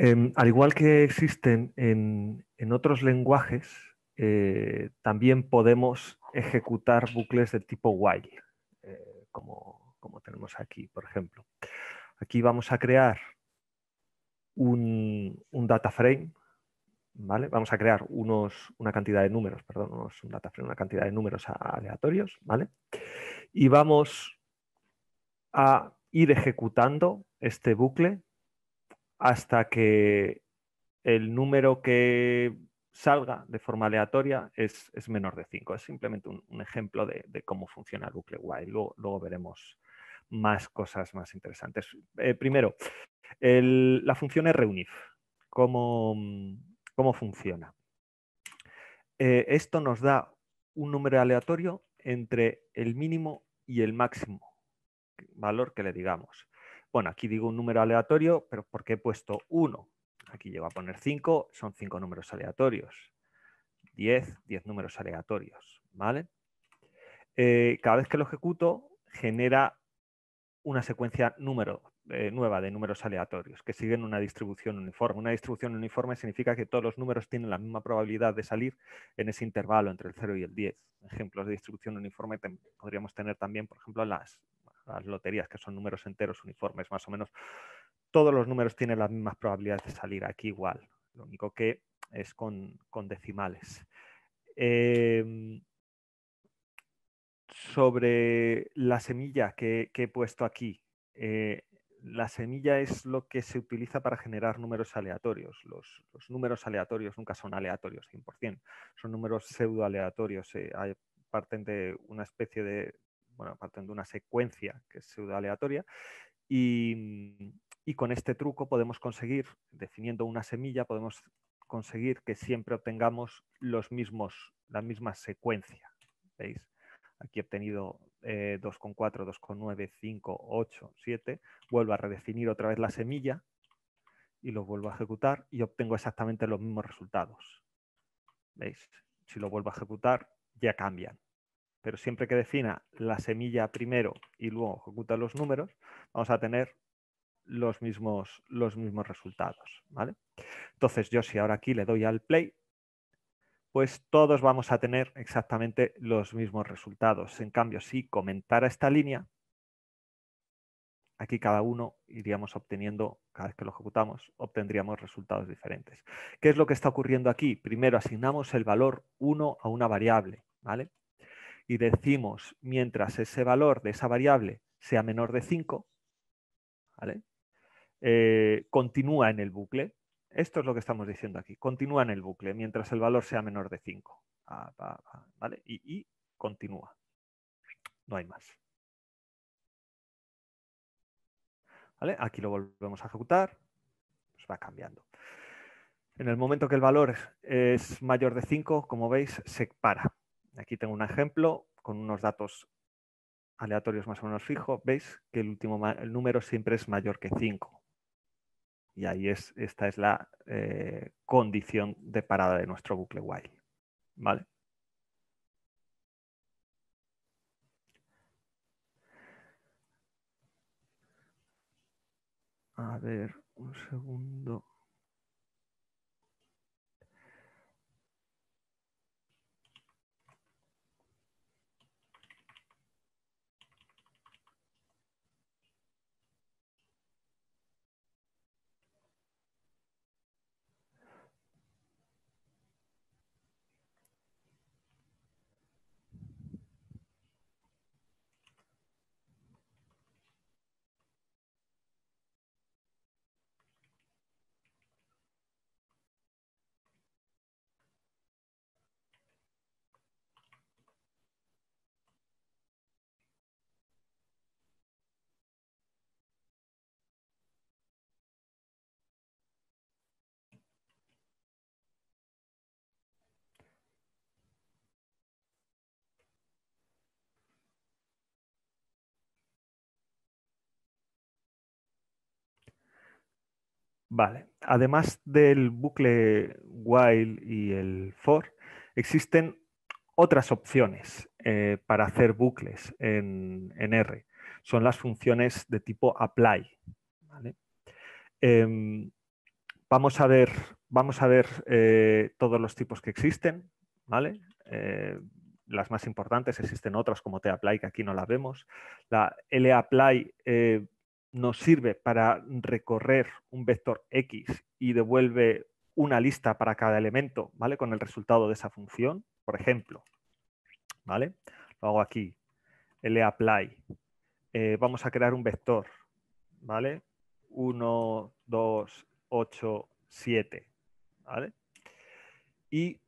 Em, al igual que existen en, otros lenguajes, eh, también podemos ejecutar bucles de tipo while, eh, como, tenemos aquí, por ejemplo. Aquí vamos a crear un, data frame, ¿vale? Vamos a crear una cantidad de números, perdón, data frame, una cantidad de números aleatorios, ¿vale? Y vamos a ir ejecutando este bucle hasta que el número que salga de forma aleatoria es, menor de 5. Es simplemente un, ejemplo de, cómo funciona el bucle Y. Luego, veremos más cosas más interesantes. Eh, primero, la función RUNIF. ¿Cómo, cómo funciona? Eh, esto nos da un número aleatorio entre el mínimo y el máximo valor que le digamos. Bueno, aquí digo un número aleatorio, pero ¿por qué he puesto 1. Aquí llego a poner 5, son 5 números aleatorios. 10, 10 números aleatorios. ¿vale? Eh, cada vez que lo ejecuto, genera una secuencia número, eh, nueva de números aleatorios que siguen una distribución uniforme. Una distribución uniforme significa que todos los números tienen la misma probabilidad de salir en ese intervalo entre el 0 y el 10. Ejemplos de distribución uniforme podríamos tener también, por ejemplo, las las loterías, que son números enteros, uniformes, más o menos, todos los números tienen las mismas probabilidades de salir aquí igual. Lo único que es con, decimales. Em, sobre la semilla que, he puesto aquí, eh, la semilla es lo que se utiliza para generar números aleatorios. Los, números aleatorios nunca son aleatorios 100%, son números pseudo aleatorios. Eh, parten de una especie de, bueno, parten de una secuencia que es pseudo aleatoria mm, y, con este truco podemos conseguir, definiendo una semilla, podemos conseguir que siempre obtengamos los mismos, la misma secuencia. ¿Veis? Aquí he obtenido 2,4, 2,9, 5, 8, 7. Vuelvo a redefinir otra vez la semilla y lo vuelvo a ejecutar y obtengo exactamente los mismos resultados. ¿Veis? Si lo vuelvo a ejecutar, ya cambian pero siempre que defina la semilla primero y luego ejecuta los números, vamos a tener los mismos, los mismos resultados. ¿vale? Entonces yo si ahora aquí le doy al play, pues todos vamos a tener exactamente los mismos resultados. En cambio, si comentara esta línea, aquí cada uno iríamos obteniendo, cada vez que lo ejecutamos, obtendríamos resultados diferentes. ¿Qué es lo que está ocurriendo aquí? Primero asignamos el valor 1 a una variable, ¿vale? y decimos, mientras ese valor de esa variable sea menor de 5, eh, continúa en el bucle. Esto es lo que estamos diciendo aquí. Continúa en el bucle mientras el valor sea menor de 5. Ah, y, continúa. No hay más. Aquí lo volvemos a ejecutar, pues va cambiando. En el momento que el valor es mayor de 5, como veis, se para. Aquí tengo un ejemplo con unos datos aleatorios más o menos fijos. Veis que el último el número siempre es mayor que 5. Y ahí es, esta es la eh, condición de parada de nuestro bucle while. ¿Vale? A ver, un segundo. Además del bucle while y el for, existen otras opciones eh, para hacer bucles en, R. Son las funciones de tipo apply. Em, vamos a ver, eh, todos los tipos que existen. ¿vale? Eh, las más importantes, existen otras como tapply que aquí no las vemos. La lapply nos sirve para recorrer un vector X y devuelve una lista para cada elemento, ¿vale? Con el resultado de esa función, por ejemplo, ¿vale? Lo hago aquí, le apply. Eh, vamos a crear un vector, ¿vale? 1, 2, 8, 7, ¿vale? Y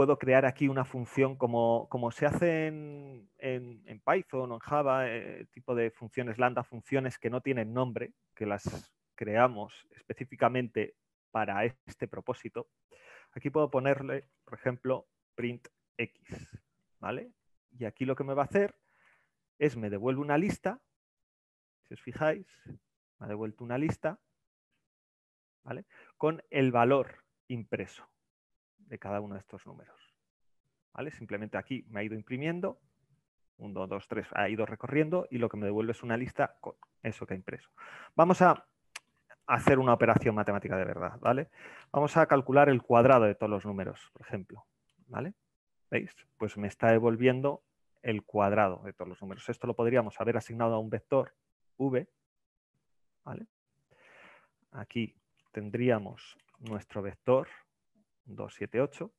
puedo crear aquí una función como, como se hace en, Python o en Java, eh, tipo de funciones lambda, funciones que no tienen nombre, que las creamos específicamente para este propósito. Aquí puedo ponerle, por ejemplo, print x, ¿vale? Y aquí lo que me va a hacer es me devuelve una lista, si os fijáis, me ha devuelto una lista, Con el valor impreso de cada uno de estos números. ¿Vale? Simplemente aquí me ha ido imprimiendo, 1, 2, 3, ha ido recorriendo y lo que me devuelve es una lista con eso que ha impreso. Vamos a hacer una operación matemática de verdad, ¿vale? Vamos a calcular el cuadrado de todos los números, por ejemplo, ¿vale? ¿Veis? Pues me está devolviendo el cuadrado de todos los números. Esto lo podríamos haber asignado a un vector v, ¿vale? Aquí tendríamos nuestro vector 278.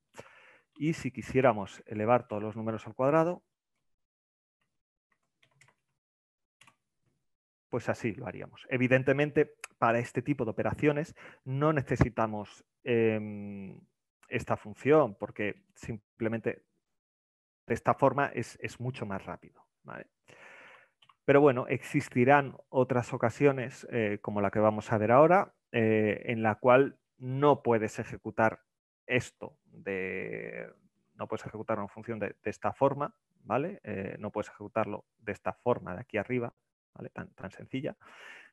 Y si quisiéramos elevar todos los números al cuadrado, pues así lo haríamos. Evidentemente, para este tipo de operaciones no necesitamos em, esta función, porque simplemente de esta forma es, mucho más rápido. Pero bueno, existirán otras ocasiones, eh, como la que vamos a ver ahora, eh, en la cual no puedes ejecutar esto de no puedes ejecutar una función de, esta forma, ¿vale? Eh, no puedes ejecutarlo de esta forma de aquí arriba, ¿vale? Tan, tan sencilla,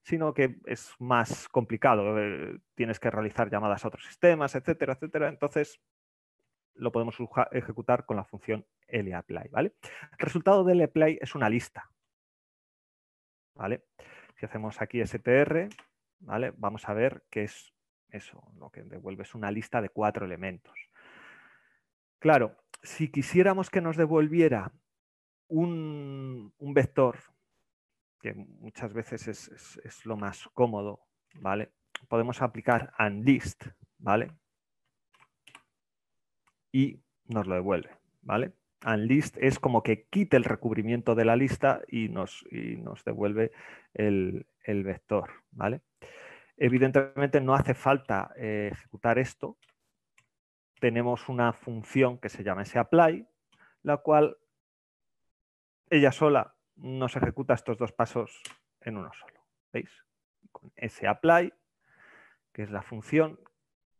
sino que es más complicado. Eh, tienes que realizar llamadas a otros sistemas, etcétera, etcétera. Entonces, lo podemos ejecutar con la función lapply, ¿vale? El resultado de lapply es una lista, ¿vale? Si hacemos aquí str, ¿vale? Vamos a ver que es eso, lo que devuelve es una lista de cuatro elementos. Claro, si quisiéramos que nos devolviera un, vector, que muchas veces es, lo más cómodo, ¿vale? Podemos aplicar unlist, ¿vale? Y nos lo devuelve, ¿vale? Unlist es como que quite el recubrimiento de la lista y nos, nos devuelve el, el vector, ¿vale? Evidentemente no hace falta eh, ejecutar esto. Tenemos una función que se llama apply, la cual ella sola nos ejecuta estos dos pasos en uno solo. ¿Veis? Con apply, que es la función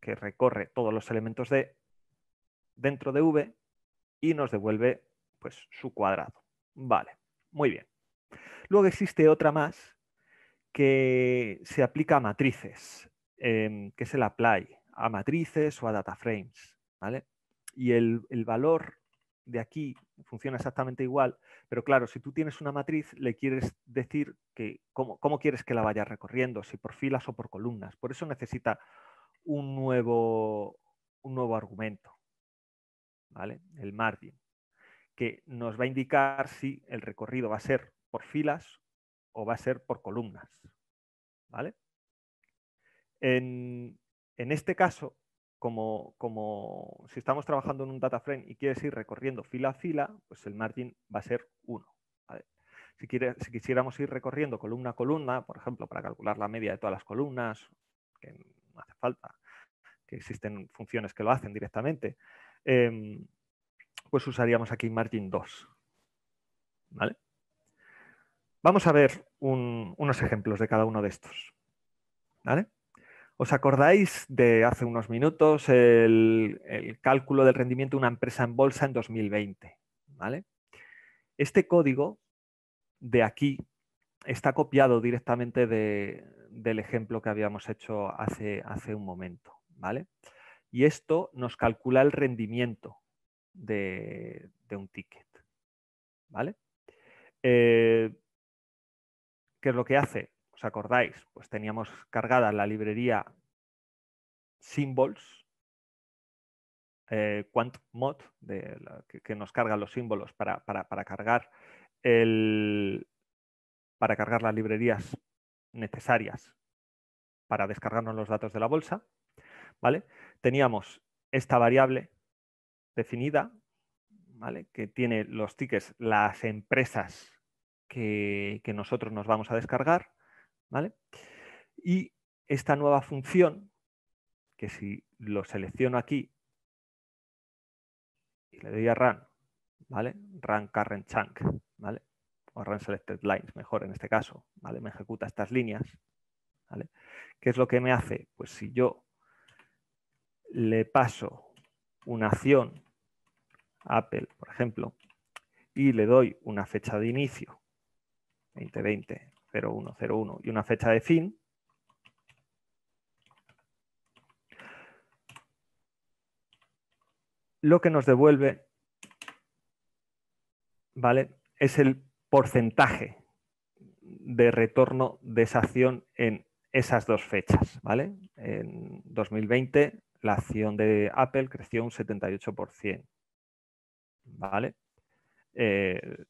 que recorre todos los elementos de dentro de v y nos devuelve pues, su cuadrado. Vale, muy bien. Luego existe otra más que se aplica a matrices, em, que se el apply, a matrices o a data frames. Y el, valor de aquí funciona exactamente igual, pero claro, si tú tienes una matriz, le quieres decir cómo, quieres que la vaya recorriendo, si por filas o por columnas. Por eso necesita un nuevo, argumento, el margin, que nos va a indicar si el recorrido va a ser por filas o va a ser por columnas. ¿vale? En, este caso, como, si estamos trabajando en un data frame y quieres ir recorriendo fila a fila, pues el margin va a ser 1. Si, quisiéramos ir recorriendo columna a columna, por ejemplo, para calcular la media de todas las columnas, que no hace falta, que existen funciones que lo hacen directamente, em, pues usaríamos aquí margin 2. ¿Vale? Vamos a ver unos ejemplos de cada uno de estos. ¿Os acordáis de hace unos minutos el, cálculo del rendimiento de una empresa en bolsa en 2020? ¿Vale? Este código de aquí está copiado directamente del ejemplo que habíamos hecho hace, un momento. ¿Vale? Y esto nos calcula el rendimiento de, un ticket. ¿Vale? Eh, ¿Qué es lo que hace? ¿Os acordáis? Pues teníamos cargada la librería symbols, eh, QuantMod que, nos carga los símbolos para, cargar el, para cargar las librerías necesarias para descargarnos los datos de la bolsa. ¿vale? Teníamos esta variable definida, ¿vale? que tiene los tickets, las empresas que, nosotros nos vamos a descargar, ¿vale? Y esta nueva función, que si lo selecciono aquí y le doy a run, ¿vale? Run current chunk, ¿vale? O run selected lines, mejor en este caso, ¿vale? Me ejecuta estas líneas, ¿Qué es lo que me hace? Pues si yo le paso una acción, Apple, por ejemplo, y le doy una fecha de inicio 2020 0101 y una fecha de fin. Lo que nos devuelve ¿vale? es el porcentaje de retorno de esa acción en esas dos fechas. ¿vale? En 2020 la acción de Apple creció un 78%. ¿vale? Eh,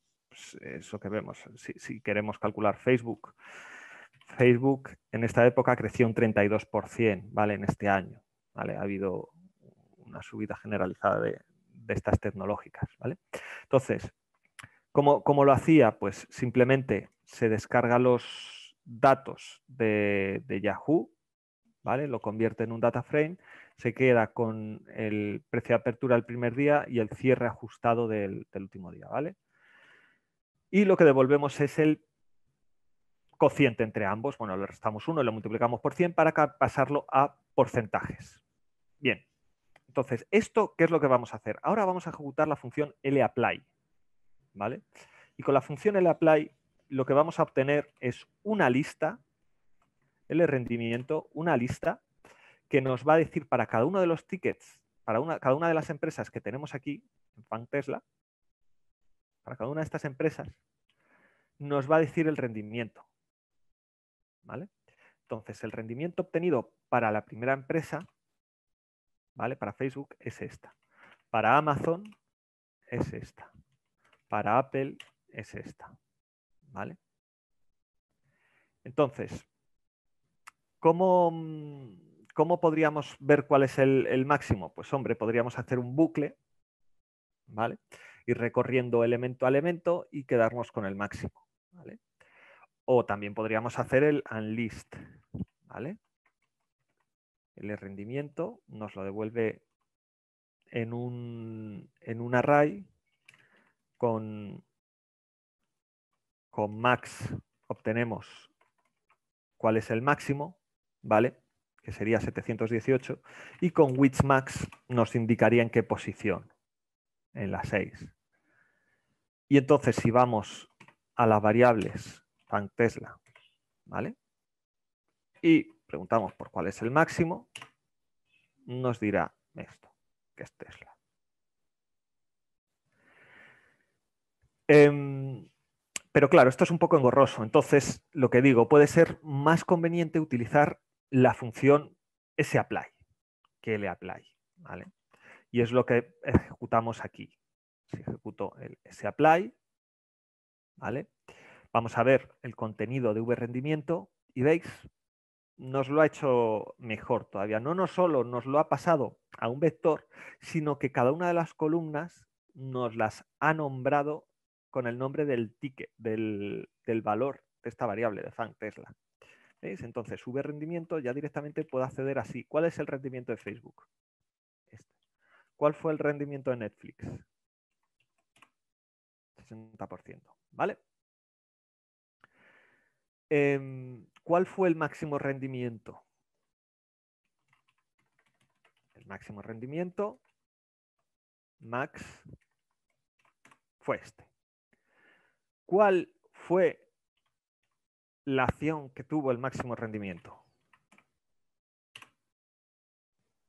eso que vemos. Si, queremos calcular Facebook, Facebook en esta época creció un 32%, ¿vale? En este año, ¿vale? Ha habido una subida generalizada de, estas tecnológicas, ¿vale? Entonces, ¿cómo, lo hacía? Pues simplemente se descarga los datos de, Yahoo, ¿vale? Lo convierte en un data frame, se queda con el precio de apertura el primer día y el cierre ajustado del último día, ¿vale? y lo que devolvemos es el cociente entre ambos. Bueno, le restamos uno, y lo multiplicamos por 100 para pasarlo a porcentajes. Bien, entonces, ¿esto qué es lo que vamos a hacer? Ahora vamos a ejecutar la función lapply, ¿vale? Y con la función lapply lo que vamos a obtener es una lista, el rendimiento, una lista que nos va a decir para cada uno de los tickets, para una, cada una de las empresas que tenemos aquí en Fan Tesla, para cada una de estas empresas, nos va a decir el rendimiento. ¿Vale? Entonces, el rendimiento obtenido para la primera empresa, ¿vale? Para Facebook es esta. Para Amazon es esta. Para Apple es esta. ¿Vale? Entonces, ¿cómo, podríamos ver cuál es el, el máximo? Pues hombre, podríamos hacer un bucle, ¿vale? ir recorriendo elemento a elemento y quedarnos con el máximo. O también podríamos hacer el unlist. ¿vale? El rendimiento nos lo devuelve en un, array con, con max obtenemos cuál es el máximo, ¿vale? que sería 718, y con which max nos indicaría en qué posición, en la 6. Y entonces si vamos a las variables fan Tesla, ¿vale? Y preguntamos por cuál es el máximo, nos dirá esto, que es Tesla. Em, pero claro, esto es un poco engorroso. Entonces, lo que digo, puede ser más conveniente utilizar la función sapply, que le apply, ¿vale? Y es lo que ejecutamos aquí se ejecutó el, ese apply, ¿vale? Vamos a ver el contenido de rendimiento y veis, nos lo ha hecho mejor todavía. No, no solo nos lo ha pasado a un vector, sino que cada una de las columnas nos las ha nombrado con el nombre del ticket, del, valor de esta variable de Fang, Tesla. ¿Veis? Entonces, v rendimiento, ya directamente puedo acceder así. ¿Cuál es el rendimiento de Facebook? Este. ¿Cuál fue el rendimiento de Netflix? ¿Vale? Em, ¿Cuál fue el máximo rendimiento? El máximo rendimiento max fue este. ¿Cuál fue la acción que tuvo el máximo rendimiento?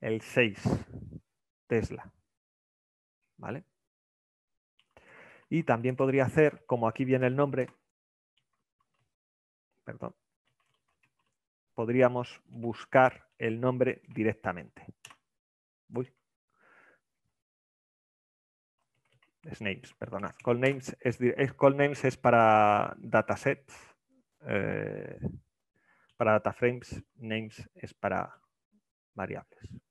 El 6, Tesla. ¿Vale? Y también podría hacer, como aquí viene el nombre, perdón, podríamos buscar el nombre directamente. Es perdonad. names es, call names es para datasets, eh, para dataframes, names es para variables.